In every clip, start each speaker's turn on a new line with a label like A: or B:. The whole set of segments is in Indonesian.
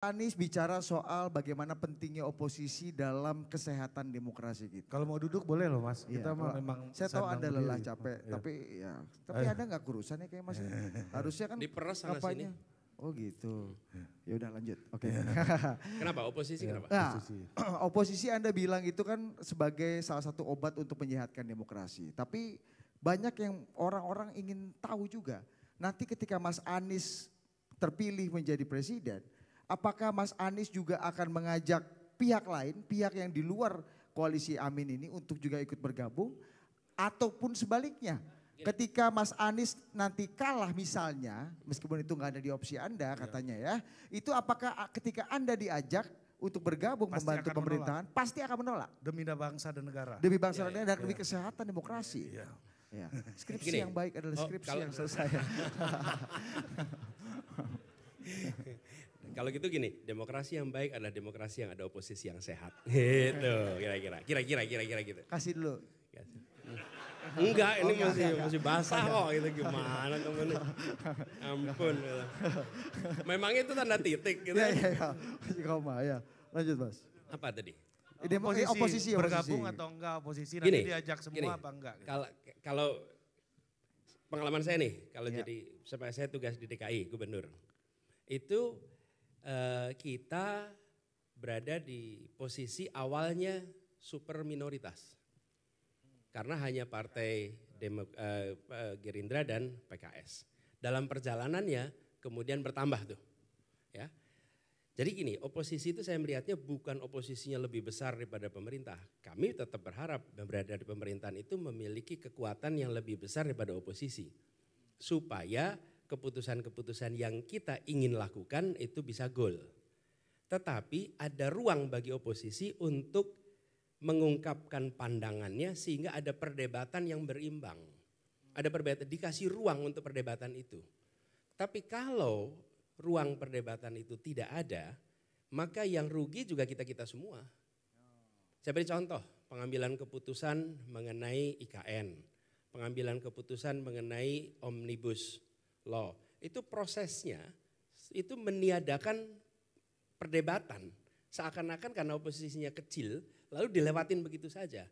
A: Anies bicara soal bagaimana pentingnya oposisi dalam kesehatan demokrasi kita. Kalau mau duduk boleh loh mas, ya, kita mau memang. Saya tahu anda lelah diri. capek, ya. tapi ya, tapi Ayo. Eh. anda nggak kurusan ya kayak mas. Harusnya kan diperas kampanye. Sini. Oh gitu. Eh. Ya udah lanjut. Oke. Okay. Iya.
B: kenapa oposisi iya, kenapa? Nah,
A: oposisi anda bilang itu kan sebagai salah satu obat untuk menyehatkan demokrasi. Tapi banyak yang orang-orang ingin tahu juga. Nanti ketika Mas Anies terpilih menjadi presiden, Apakah Mas Anies juga akan mengajak pihak lain, pihak yang di luar koalisi Amin ini untuk juga ikut bergabung? Ataupun sebaliknya, ketika Mas Anies nanti kalah misalnya, meskipun itu nggak ada di opsi Anda iya. katanya ya, itu apakah ketika Anda diajak untuk bergabung pasti membantu pemerintahan menolak. pasti akan menolak demi bangsa dan
B: negara demi bangsa dan iya, negara ya. demi iya.
A: kesehatan demokrasi ya, ya. skripsi Gini. yang baik adalah oh, skripsi oh, yang selesai
B: Kalau gitu gini, demokrasi yang baik adalah demokrasi yang ada oposisi yang sehat. Gitu, kira-kira. Kira-kira, kira-kira
A: gitu. Kasih dulu. Kasih. Enggak, ini oh, masih enggak, masih basah kok. Gitu gimana temennya. Ampun. Gitu. Memang itu tanda titik gitu. Iya, iya, iya. Masih koma, ya. Lanjut, Mas. Apa tadi? Eh, oposisi, oposisi, oposisi. Bergabung atau enggak oposisi, gini, nanti diajak semua gini, apa enggak? Gitu. Kalau,
B: kalau pengalaman saya nih, kalau ya. jadi, saya tugas di DKI, gubernur. Itu Eh, kita berada di posisi awalnya super minoritas. Karena hanya partai Demo, uh, Gerindra dan PKS. Dalam perjalanannya kemudian bertambah tuh. Ya. Jadi gini, oposisi itu saya melihatnya bukan oposisinya lebih besar daripada pemerintah. Kami tetap berharap berada di pemerintahan itu memiliki kekuatan yang lebih besar daripada oposisi. Supaya keputusan-keputusan yang kita ingin lakukan itu bisa goal. Tetapi ada ruang bagi oposisi untuk mengungkapkan pandangannya sehingga ada perdebatan yang berimbang. Ada perdebatan, dikasih ruang untuk perdebatan itu. Tapi kalau ruang perdebatan itu tidak ada, maka yang rugi juga kita-kita semua. Saya beri contoh, pengambilan keputusan mengenai IKN, pengambilan keputusan mengenai omnibus law. Itu prosesnya itu meniadakan perdebatan. Seakan-akan karena oposisinya kecil, lalu dilewatin begitu saja.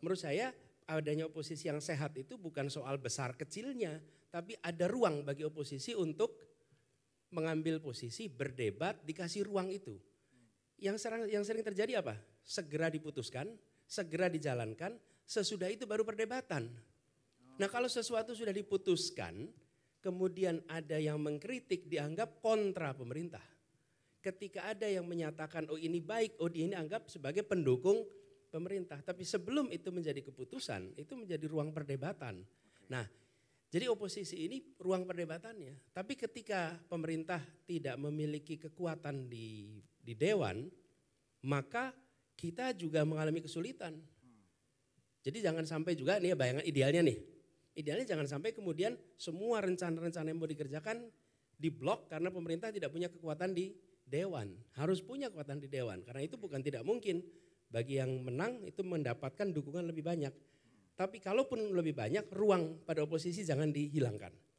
B: Menurut saya adanya oposisi yang sehat itu bukan soal besar kecilnya, tapi ada ruang bagi oposisi untuk mengambil posisi, berdebat, dikasih ruang itu. Yang sering, yang sering terjadi apa? Segera diputuskan, segera dijalankan, sesudah itu baru perdebatan. Nah kalau sesuatu sudah diputuskan, kemudian ada yang mengkritik dianggap kontra pemerintah. Ketika ada yang menyatakan oh ini baik, oh ini anggap sebagai pendukung pemerintah. Tapi sebelum itu menjadi keputusan, itu menjadi ruang perdebatan. Nah, jadi oposisi ini ruang perdebatannya. Tapi ketika pemerintah tidak memiliki kekuatan di di dewan, maka kita juga mengalami kesulitan. Jadi jangan sampai juga ini bayangan idealnya nih. Idealnya jangan sampai kemudian semua rencana-rencana yang mau dikerjakan diblok karena pemerintah tidak punya kekuatan di dewan. Harus punya kekuatan di dewan karena itu bukan tidak mungkin bagi yang menang itu mendapatkan dukungan lebih banyak. Tapi kalaupun lebih banyak ruang pada oposisi jangan dihilangkan.